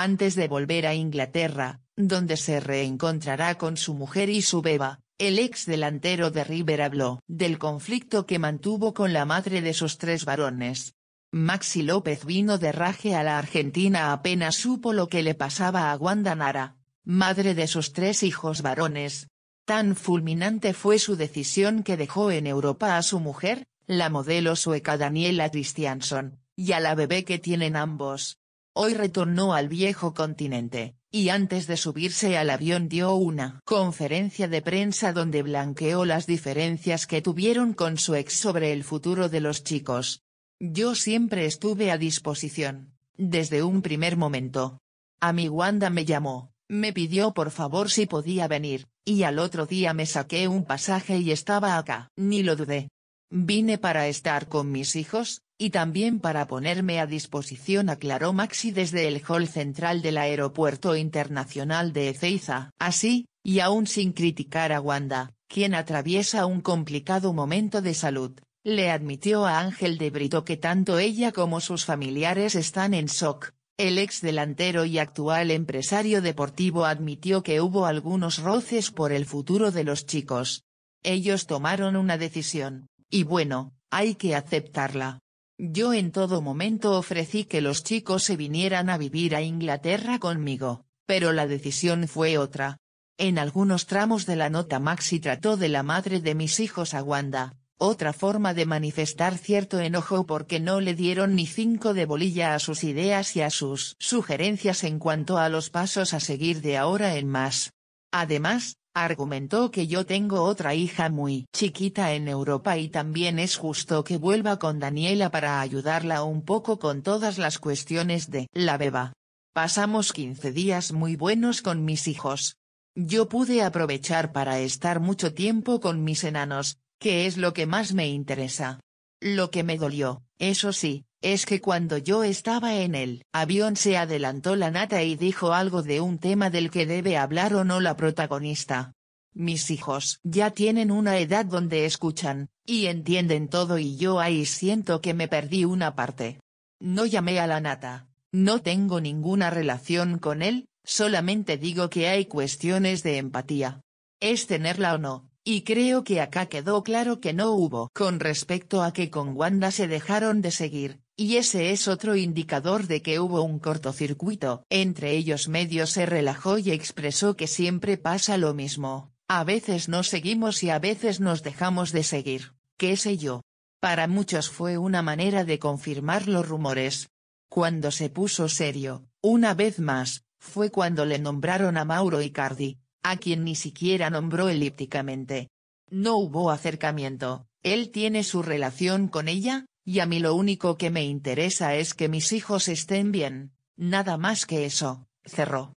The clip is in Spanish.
Antes de volver a Inglaterra, donde se reencontrará con su mujer y su beba, el ex delantero de River habló del conflicto que mantuvo con la madre de sus tres varones. Maxi López vino de raje a la Argentina apenas supo lo que le pasaba a Guandanara, madre de sus tres hijos varones. Tan fulminante fue su decisión que dejó en Europa a su mujer, la modelo sueca Daniela Christianson, y a la bebé que tienen ambos hoy retornó al viejo continente, y antes de subirse al avión dio una conferencia de prensa donde blanqueó las diferencias que tuvieron con su ex sobre el futuro de los chicos. Yo siempre estuve a disposición, desde un primer momento. A mi Wanda me llamó, me pidió por favor si podía venir, y al otro día me saqué un pasaje y estaba acá. Ni lo dudé. Vine para estar con mis hijos, y también para ponerme a disposición aclaró Maxi desde el hall central del Aeropuerto Internacional de Ezeiza. Así, y aún sin criticar a Wanda, quien atraviesa un complicado momento de salud, le admitió a Ángel de Brito que tanto ella como sus familiares están en shock. El ex delantero y actual empresario deportivo admitió que hubo algunos roces por el futuro de los chicos. Ellos tomaron una decisión, y bueno, hay que aceptarla. Yo en todo momento ofrecí que los chicos se vinieran a vivir a Inglaterra conmigo, pero la decisión fue otra. En algunos tramos de la nota Maxi trató de la madre de mis hijos a Wanda, otra forma de manifestar cierto enojo porque no le dieron ni cinco de bolilla a sus ideas y a sus sugerencias en cuanto a los pasos a seguir de ahora en más. Además, argumentó que yo tengo otra hija muy chiquita en Europa y también es justo que vuelva con Daniela para ayudarla un poco con todas las cuestiones de la beba. Pasamos 15 días muy buenos con mis hijos. Yo pude aprovechar para estar mucho tiempo con mis enanos, que es lo que más me interesa. Lo que me dolió, eso sí, es que cuando yo estaba en el avión se adelantó la nata y dijo algo de un tema del que debe hablar o no la protagonista. Mis hijos ya tienen una edad donde escuchan, y entienden todo y yo ahí siento que me perdí una parte. No llamé a la nata, no tengo ninguna relación con él, solamente digo que hay cuestiones de empatía. Es tenerla o no, y creo que acá quedó claro que no hubo. Con respecto a que con Wanda se dejaron de seguir, y ese es otro indicador de que hubo un cortocircuito. Entre ellos medio se relajó y expresó que siempre pasa lo mismo, a veces nos seguimos y a veces nos dejamos de seguir, qué sé yo. Para muchos fue una manera de confirmar los rumores. Cuando se puso serio, una vez más, fue cuando le nombraron a Mauro Icardi, a quien ni siquiera nombró elípticamente. No hubo acercamiento, él tiene su relación con ella, y a mí lo único que me interesa es que mis hijos estén bien, nada más que eso, cerró.